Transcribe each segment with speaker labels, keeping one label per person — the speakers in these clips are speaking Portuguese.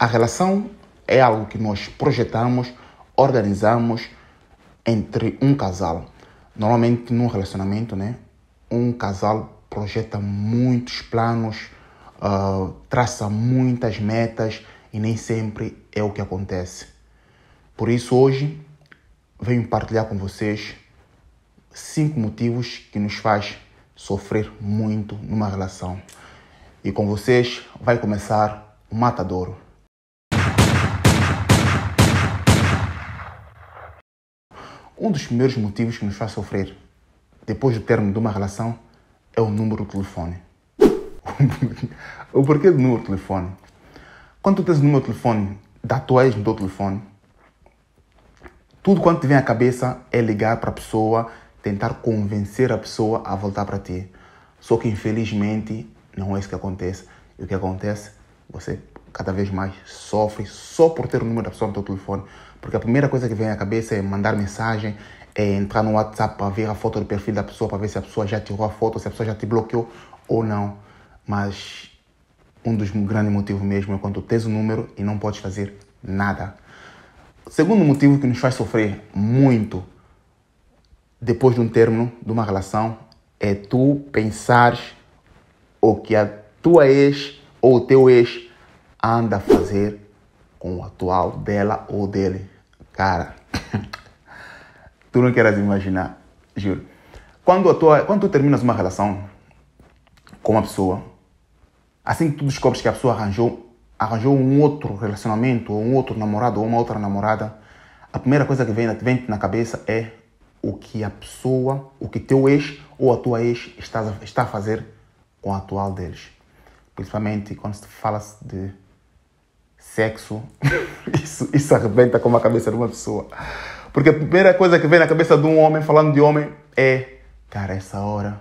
Speaker 1: A relação é algo que nós projetamos, organizamos entre um casal. Normalmente, num relacionamento, né, um casal projeta muitos planos, uh, traça muitas metas e nem sempre é o que acontece. Por isso, hoje, venho partilhar com vocês cinco motivos que nos faz sofrer muito numa relação. E com vocês vai começar o Matadouro. Um dos primeiros motivos que nos faz sofrer depois do término de uma relação é o número de telefone. o porquê do número de telefone? Quando tu tens o número de telefone da tua ex no teu telefone, tudo quanto te vem à cabeça é ligar para a pessoa, tentar convencer a pessoa a voltar para ti. Só que infelizmente não é isso que acontece. E o que acontece? Você cada vez mais sofre só por ter o número da pessoa no teu telefone. Porque a primeira coisa que vem à cabeça é mandar mensagem, é entrar no WhatsApp para ver a foto do perfil da pessoa, para ver se a pessoa já tirou a foto, se a pessoa já te bloqueou ou não. Mas um dos grandes motivos mesmo é quando tens o número e não podes fazer nada. O segundo motivo que nos faz sofrer muito depois de um término de uma relação é tu pensares o que a tua ex ou o teu ex anda a fazer com o atual dela ou dele. Cara, tu não queres imaginar, juro. Quando, a tua, quando tu terminas uma relação com uma pessoa, assim que tu descobres que a pessoa arranjou, arranjou um outro relacionamento, ou um outro namorado, ou uma outra namorada, a primeira coisa que vem, vem na cabeça é o que a pessoa, o que teu ex ou a tua ex está, está a fazer com a atual deles. Principalmente quando se fala de sexo, isso, isso arrebenta com a cabeça de uma pessoa. Porque a primeira coisa que vem na cabeça de um homem, falando de homem, é: Cara, essa hora,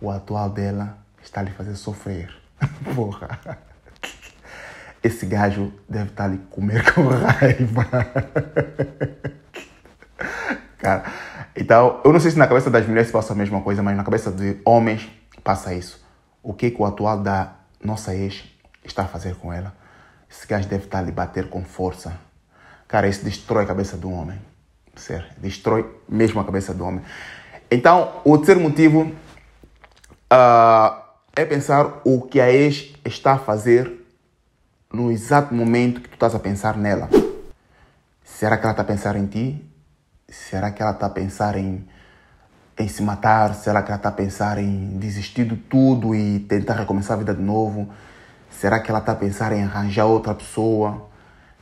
Speaker 1: o atual dela está lhe fazer sofrer. Porra. Esse gajo deve estar tá lhe comer com raiva. Cara, então, eu não sei se na cabeça das mulheres passa a mesma coisa, mas na cabeça de homens passa isso. O que, que o atual da nossa ex está a fazer com ela? Esse gajo deve estar ali lhe bater com força. Cara, isso destrói a cabeça do homem. Sério, destrói mesmo a cabeça do homem. Então, o terceiro motivo uh, é pensar o que a ex está a fazer no exato momento que tu estás a pensar nela. Será que ela está a pensar em ti? Será que ela está a pensar em, em se matar? Será que ela está a pensar em desistir de tudo e tentar recomeçar a vida de novo? Será que ela está a pensar em arranjar outra pessoa?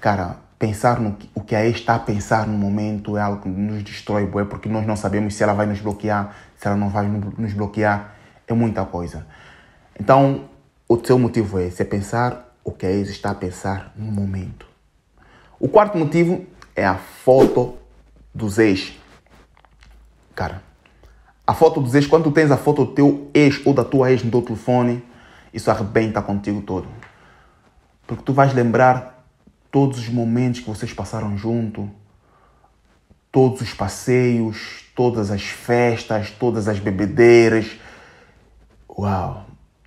Speaker 1: Cara, pensar no que, o que a ex está a pensar no momento é algo que nos destrói, boé, porque nós não sabemos se ela vai nos bloquear, se ela não vai nos bloquear. É muita coisa. Então, o seu motivo é esse, é pensar o que a ex está a pensar no momento. O quarto motivo é a foto dos ex. Cara, a foto dos ex, quando tu tens a foto do teu ex ou da tua ex no teu telefone, isso arrebenta contigo todo. Porque tu vais lembrar todos os momentos que vocês passaram junto, todos os passeios, todas as festas, todas as bebedeiras. Uau!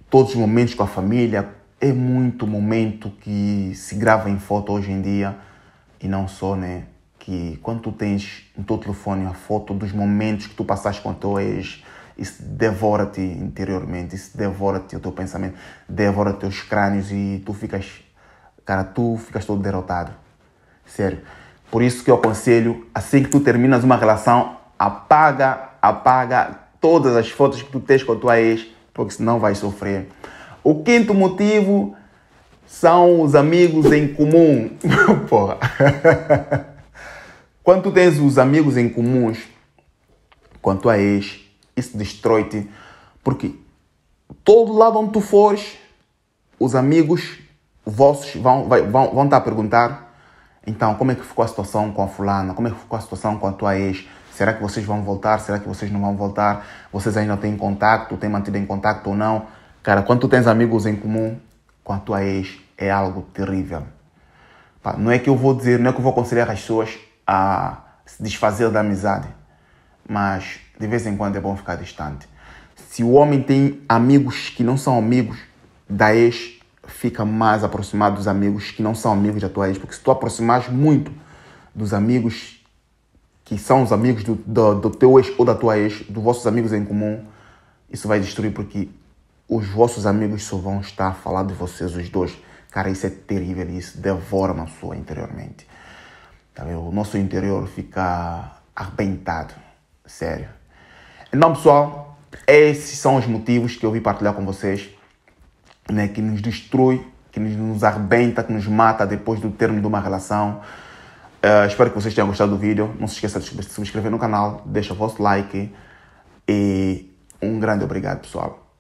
Speaker 1: Todos os momentos com a família. É muito momento que se grava em foto hoje em dia e não só, né? Que quando tu tens no teu telefone a foto dos momentos que tu passaste com a tua ex, isso devora-te interiormente, isso devora-te o teu pensamento, devora teus crânios e tu ficas, cara, tu ficas todo derrotado. Sério. Por isso que eu aconselho, assim que tu terminas uma relação, apaga, apaga todas as fotos que tu tens com a tua ex, porque senão vais sofrer. O quinto motivo são os amigos em comum. Porra. Quando tu tens os amigos em comuns, com a ex, isso destrói-te. Porque todo lado onde tu fores, os amigos vossos vão, vão, vão estar a perguntar: então, como é que ficou a situação com a fulana? Como é que ficou a situação com a tua ex? Será que vocês vão voltar? Será que vocês não vão voltar? Vocês ainda têm contato? Têm mantido em contato ou não? Cara, quando tu tens amigos em comum com a tua ex, é algo terrível. não é que eu vou dizer, não é que eu vou aconselhar as pessoas a se desfazer da amizade mas de vez em quando é bom ficar distante. Se o homem tem amigos que não são amigos da ex, fica mais aproximado dos amigos que não são amigos da tua ex, porque se tu aproximares muito dos amigos que são os amigos do, do, do, teu ex ou da tua ex, dos vossos amigos em comum, isso vai destruir porque os vossos amigos só vão estar a falar de vocês os dois. Cara, isso é terrível, isso devora uma pessoa interiormente. Tá o nosso interior fica arrebentado sério. Então, pessoal, esses são os motivos que eu vim partilhar com vocês, né, que nos destrói, que nos, arrebenta, que nos mata depois do término de uma relação. Uh, espero que vocês tenham gostado do vídeo. Não se esqueça de se subscrever no canal, deixa o vosso like e um grande obrigado, pessoal.